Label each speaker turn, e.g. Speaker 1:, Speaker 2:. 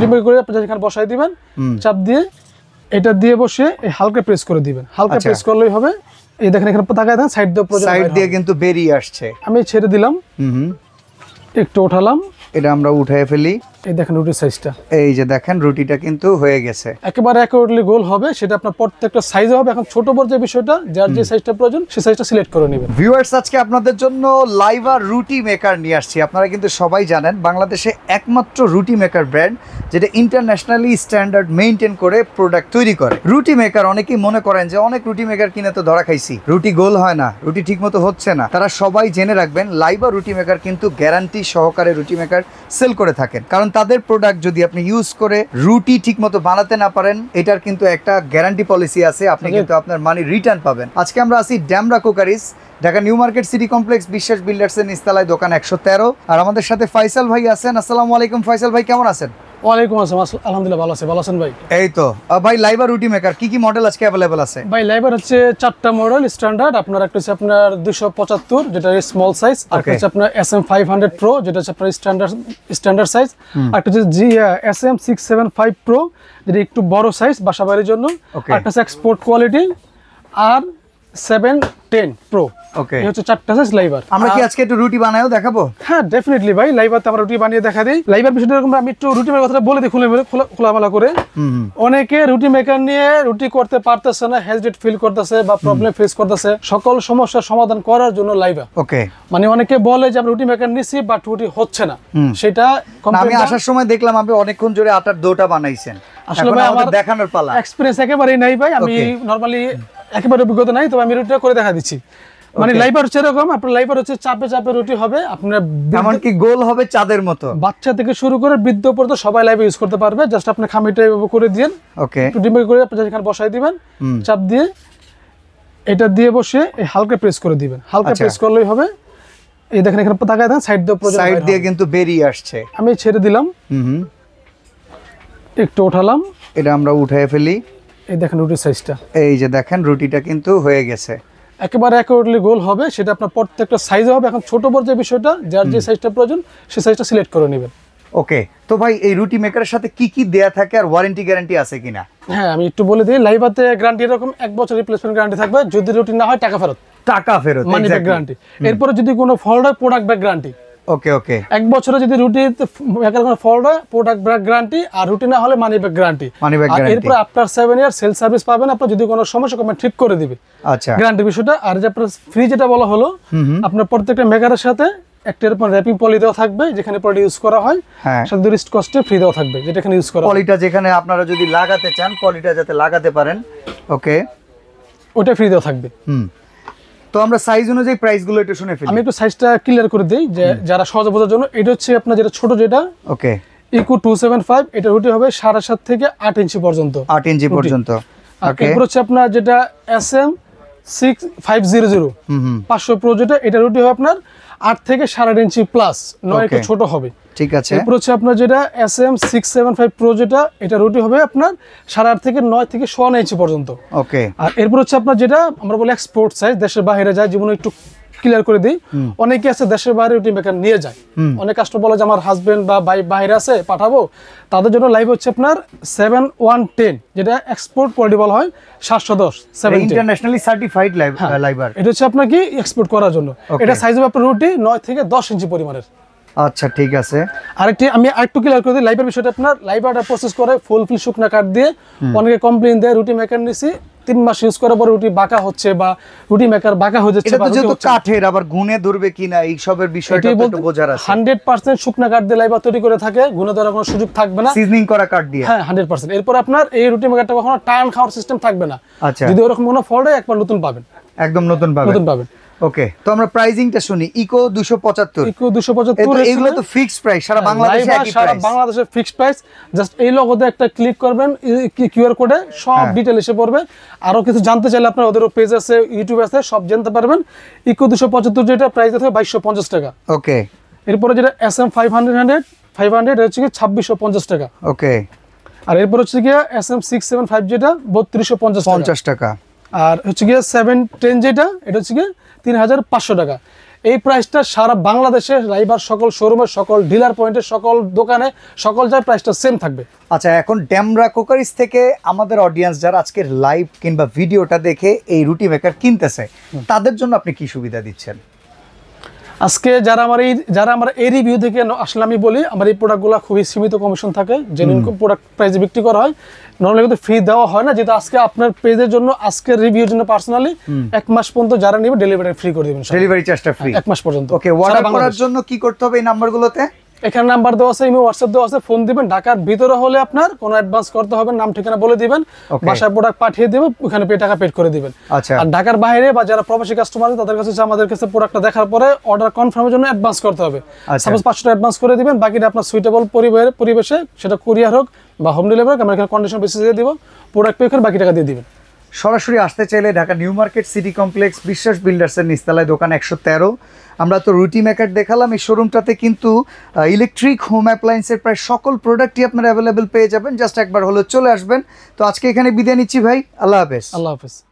Speaker 1: ডিম্বি
Speaker 2: করে আপনি এখানে বসাই দিবেন চাপ দিয়ে এটা দিয়ে বসে হালকা প্রেস করে দিবেন হালকা প্রেস আচ্ছা। করলেই হবে এই দেখেন এখানে তাকায় দেন সাইড দিয়ে সাইড দিয়ে কিন্তু বেরিয়ে আসছে আমি ছেড়ে দিলাম একটু ওঠালাম এটা আমরা উঠাই ফেলি এই দেখেন রুটির সাইজটা এই যে দেখেন
Speaker 1: রুটিটা কিন্তু হয়ে গেছে
Speaker 2: একেবারে অ্যাকুরেটলি গোল হবে সেটা আপনার প্রত্যেকটা সাইজে হবে এখন
Speaker 1: ছোট বড় যে বিষয়টা যার যে সাইজটা প্রয়োজন সেই সাইজটা সিলেক্ট করে নেবেন ভিউয়ার্স আজকে আপনাদের জন্য লাইভা রুটি মেকার নিয়ে আসছি আপনারা কিন্তু সবাই জানেন বাংলাদেশে একমাত্র রুটি মেকার ব্র্যান্ড যেটা ইন্টারন্যাশনালি স্ট্যান্ডার্ড মেনটেন করে প্রোডাক্ট তৈরি করে রুটি মেকার অনেকেই মনে করেন যে অনেক রুটি মেকার কিনে তো ধরা খাইছি রুটি গোল হয় না রুটি ঠিকমতো হচ্ছে না তারা সবাই জেনে রাখবেন লাইভা রুটি মেকার কিন্তু গ্যারান্টি সহকারে রুটি মেকার সেল করে থাকেন কারণ তাদের প্রোডাক্ট যদি আপনি ইউজ করে রুটি ঠিক মতো বানাতে না পারেন এটার কিন্তু একটা গ্যারান্টি পলিসি আছে আপনি কিন্তু আপনার মানি রিটার্ন পাবেন আজকে আমরা আছি ড্যামরা কোকারিস Dhaka new market city complex Biswas builders এর নিস্তালায় দোকান একশো তেরো আর আমাদের সাথে ফাইসাল ভাই আছেন আসসালামু আলাইকুম ফাইসাল ভাই কেমন আছেন ওয়ালাইকুম
Speaker 2: আসসালাম আলহামদুলিল্লাহ ভালো আছে ভালো আছেন ভাই এই তো
Speaker 1: ভাই লাইবার রুটি মেকার কি কি মডেল আজকে অ্যাভেলেবেল আছে ভাই
Speaker 2: লাইবার হচ্ছে চারটা মডেল স্ট্যান্ডার্ড আপনার একটা হচ্ছে আপনার দুশো পঁচাত্তর যেটা স্মল সাইজ আর একটা হচ্ছে আপনার S M five hundred pro যেটা হচ্ছে আপনার স্ট্যান্ডার্ড স্ট্যান্ডার্ড সাইজ আর একটা হচ্ছে G S M six seven five pro যেটা একটু বড় সাইজ বাসাবাড়ির জন্য একটা হচ্ছে এক্সপোর্ট কোয়ালিটি আর সেভেন টেন প্রো ওকে হচ্ছে চারটা সাইজ আমরা কি আজকে একটু রুটি দেখাবো হ্যাঁ ভাই তো আমরা রুটি বানিয়ে দেখা দেই বিষয়টা এরকম আমি একটু রুটি মেকার কথাটা বলে দিই খুলে খোলামেলা করে অনেকে রুটি মেকার নিয়ে রুটি করতে পারতেছে না ফিল করতেছে বা প্রবলেম ফেস করতেছে সকল সমস্যার সমাধান করার জন্য লাইবার ওকে মানে অনেকে বলে যে আমি রুটি মেকার নিছি বাট রুটি হচ্ছে না সেটা আমি আসার সময় দেখলাম আপনি অনেকক্ষণ জোরে আটার দোটা বানাইছেন আসলে ভাই আমার দেখানোর পালা এক্সপেরিয়েন্স একেবারেই নাই ভাই আমি নরমালি একেবারে অভিজ্ঞতা নাই তবে আমি রুটিটা করে দেখা দিচ্ছি মানে লাইবার হচ্ছে এরকম আপনার লাইবার হচ্ছে চাপে চাপে রুটি হবে আপনার এমনকি গোল হবে চাঁদের মতো বাচ্চা থেকে শুরু করে বৃদ্ধ পর্যন্ত সবাই লাইফে ইউজ করতে পারবে জাস্ট আপনি খামিটা এভাবে করে দিন ওকে একটু ডিম করে আপনি যেখানে বসাই দিবেন চাপ দিয়ে এটা দিয়ে বসে হালকা প্রেস করে দিবেন হালকা প্রেস আচ্ছা। করলেই হবে এই দেখেন এখানে তাকায় দেন সাইড দিয়ে সাইড দিয়ে কিন্তু বেরিয়ে আসছে আমি ছেড়ে
Speaker 1: দিলাম হুম একটু ওঠালাম এটা আমরা উঠাই ফেলি এই দেখেন রুটির সাইজটা এই যে দেখেন
Speaker 2: রুটিটা কিন্তু হয়ে গেছে একেবারে অ্যাকোরেটলি গোল হবে সেটা আপনার প্রত্যেকটা সাইজে হবে এখন ছোট বড় যে বিষয়টা যার যে সাইজটা প্রয়োজন সেই সাইজটা সিলেক্ট করে নেবেন ওকে তো ভাই এই রুটি মেকারের সাথে
Speaker 1: কি কি দেয়া থাকে আর ওয়ারেন্টি গ্যারান্টি আছে কিনা
Speaker 2: হ্যাঁ আমি একটু বলে দিই লাইভাতে গ্যারান্টি এরকম এক বছর রিপ্লেসমেন্ট গ্যারান্টি থাকবে যদি রুটি না হয় টাকা ফেরত টাকা ফেরত মানে ব্যাক গ্যারান্টি এরপরে যদি কোনো ফল্ট হয় product back guarantee okay okay এক বছরে যদি রুটি একার ফল হয় প্রোডাক্ট ব্র্যাক গ্যারান্টি আর রুটি না হলে money back guarantee money back guarantee এরপর আপনার 7 ইয়ার সেল সার্ভিস পাবেন আপনি যদি কোনো সমস্যা কমে ঠিক করে দিবে আচ্ছা গ্যারান্টি বিষয়টা আর যে আপনার ফ্রি যেটা বলা হলো আপনার প্রত্যেকটা মেকারের সাথে একটা এরকম র্যাপিং পলি দেওয়া থাকবে যেখানে পলিটা ইউজ করা হয় হ্যাঁ। সাথে রিস্ট কস্টে ফ্রি দেওয়া থাকবে যেটা এখানে
Speaker 1: ইউজ করা পলিটা যেখানে আপনারা যদি লাগাতে চান পলিটা যাতে লাগাতে পারেন ওকে
Speaker 2: ওটা ফ্রি দেওয়া থাকবে
Speaker 1: হুম তো আমরা সাইজ অনুযায়ী প্রাইসগুলো এটা শুনে ফেলি
Speaker 2: আমি একটু সাইজটা ক্লিয়ার করে দেই যে যারা সহজে বোঝার জন্য এটা হচ্ছে আপনার যেটা ছোট যেটা okay eco two seven five এটা রুটি হবে সাড়ে সাত থেকে আট ইঞ্চি পর্যন্ত আট ইঞ্চি পর্যন্ত ওকে এরপর হচ্ছে আপনার যেটা এস এম আট ইঞ্চি প্লাস নয় ছোট
Speaker 1: হবে ঠিক আছে এরপর
Speaker 2: হচ্ছে আপনার যেটা S M six seven five pro যেটা এটা রুটি হবে আপনার সাড়ে আট থেকে নয় থেকে ইঞ্চি পর্যন্ত আর এরপর হচ্ছে আপনার যেটা আমরা বলি এক্সপোর্ট সাইজ দেশের বাইরে যায় যেমন একটু ক্লিয়ার করে দিই অনেকে আছে দেশের বাইরে রুটি মেকার নিয়ে যায় অনেক কাস্টমার বলে যে আমার হাজবেন্ড বা ভাই বাইরে আছে পাঠাবো তাদের জন্য লাইভ হচ্ছে আপনার সেভেন ওয়ান টেন যেটা এক্সপোর্ট কোয়ালিটি বলা হয় সাতশো দশ ইন্টারন্যাশনালি সার্টিফাইড লাইভার এটা হচ্ছে আপনার কি এক্সপোর্ট করার জন্য এটা সাইজ হবে আপনার রুটি নয় থেকে দশ ইঞ্চি পরিমাণের আচ্ছা ঠিক আছে আরেকটি আমি আরেকটু ক্লিয়ার করে দিই লাইভের বিষয়টা আপনার লাইভারটা প্রসেস করে ফুলফিল শুকনা কাঠ দিয়ে অনেকে কমপ্লেন দেয় রুটি মেকার নিছি তিন মাস ইউজ করার পর রুটি বাঁকা হচ্ছে বা রুটি মেকার বাঁকা হয়ে যাচ্ছে এটা যেহেতু কাঠের আবার গুনে ধরবে কিনা এই সবের বিষয়টা একটু বোঝার আছে 100% শুকনা কাঠ দিয়ে লাইবা তৈরি করে থাকে গুনে ধরার কোনো সুযোগ থাকবে না সিজনিং করা কাঠ দিয়ে হ্যাঁ 100% এরপর আপনার এই রুটি মেকারটা কখনো টার্ন খাওয়ার সিস্টেম থাকবে না আচ্ছা। যদি এরকম কোনো
Speaker 1: ফল্ট হয় একবার নতুন পাবেন একদম নতুন পাবেন নতুন পাবেন ওকে তো আমরা প্রাইজিংটা শুনি ইকো পঁচাত্তর ইকো পঁচাত্তর এগুলো তো ফিক্সড প্রাইস সারা হ্যাঁ, বাংলাদেশে সারা
Speaker 2: বাংলাদেশে ফিক্সড প্রাইস জাস্ট এই লোগোতে একটা ক্লিক করবেন কিউআর কোডে সব ডিটেল হ্যাঁ। এসে পড়বে আরো কিছু জানতে চাইলে আপনার ওদের পেজ আছে ইউটিউব আছে সব জানতে পারবেন ইকো দুশো পঁচাত্তর যেটা প্রাইস আছে পঞ্চাশ টাকা ওকে এরপরে যেটা হান্ড্রেড ফাইভ হান্ড্রেড হচ্ছে কি পঞ্চাশ টাকা ওকে আর এরপর হচ্ছে সিক্স সেভেন ফাইভ যেটা বত্রিশশো পঞ্চাশ পঞ্চাশ টাকা আর হচ্ছে গিয়ে সেভেন টেন যেটা এটা হচ্ছে গিয়ে তিন হাজার পাঁচশো টাকা এই প্রাইসটা সারা বাংলাদেশে রাইবার সকল শোরুমে সকল ডিলার পয়েন্টে সকল দোকানে সকল যায় প্রাইসটা সেম থাকবে
Speaker 1: আচ্ছা এখন ড্যামরা কোকারিস থেকে আমাদের অডিয়েন্স যারা আজকের লাইভ কিংবা ভিডিওটা দেখে এই রুটি মেকার কিনতেছে তাদের জন্য আপনি কি সুবিধা দিচ্ছেন
Speaker 2: আজকে যারা আমার এই যারা আমার এই রিভিউ থেকে আসলে আমি বলি আমার এই প্রোডাক্টগুলো খুবই সীমিত কমিশন থাকে জেনুইন প্রোডাক্ট প্রাইস বিক্রি করা হয় নর্মালি কিন্তু ফ্রি দেওয়া হয় না যেটা আজকে আপনার পেজের জন্য আজকের রিভিউর জন্য পার্সোনালি এক মাস পর্যন্ত যারা নেবে ডেলিভারি ফ্রি করে দেবেন ডেলিভারি
Speaker 1: চার্জটা ফ্রি এক মাস পর্যন্ত ওকে অর্ডার করার
Speaker 2: জন্য কি করতে হবে এই নাম্বারগুলোতে এখানে নাম্বার দেওয়া আছে ইমেল হোয়াটসঅ্যাপ দেওয়া আছে ফোন দিবেন ঢাকার ভিতরে হলে আপনার কোনো অ্যাডভান্স করতে হবে নাম ঠিকানা বলে দিবেন বাসায় প্রোডাক্ট পাঠিয়ে দেবো ওখানে পে টাকা পেড করে দিবেন
Speaker 1: আচ্ছা আর ঢাকার
Speaker 2: বাইরে বা যারা প্রবাসী কাস্টমার আছে তাদের কাছে আমাদের কাছে প্রোডাক্টটা দেখার পরে অর্ডার কনফার্মের জন্য অ্যাডভান্স করতে হবে সাপোজ আচ্ছা। পাঁচশো টাকা অ্যাডভান্স করে দিবেন বাকিটা আপনার সুইটেবল পরিবেশে সেটা কুরিয়ার হোক বা হোম ডেলিভারি হোক আমরা এখানে কন্ডিশন বেসিসে দিয়ে দিব প্রোডাক্ট পে বাকি টাকা দিয়ে দিবেন সরাসরি আসতে চাইলে
Speaker 1: Dhaka new market city complex Biswas বিল্ডার্সের নিস্তালায় দোকান একশো তেরো আমরা তো রুটি মেকার দেখালাম এই শোরুমটাতে কিন্তু ইলেকট্রিক হোম অ্যাপ্লায়েন্সের প্রায় সকল প্রোডাক্টই আপনারা অ্যাভেলেবেল পেয়ে যাবেন জাস্ট একবার হলো চলে আসবেন তো আজকে এখানে বিদায় নিচ্ছি ভাই আল্লাহ হাফেজ আল্লাহ হাফেজ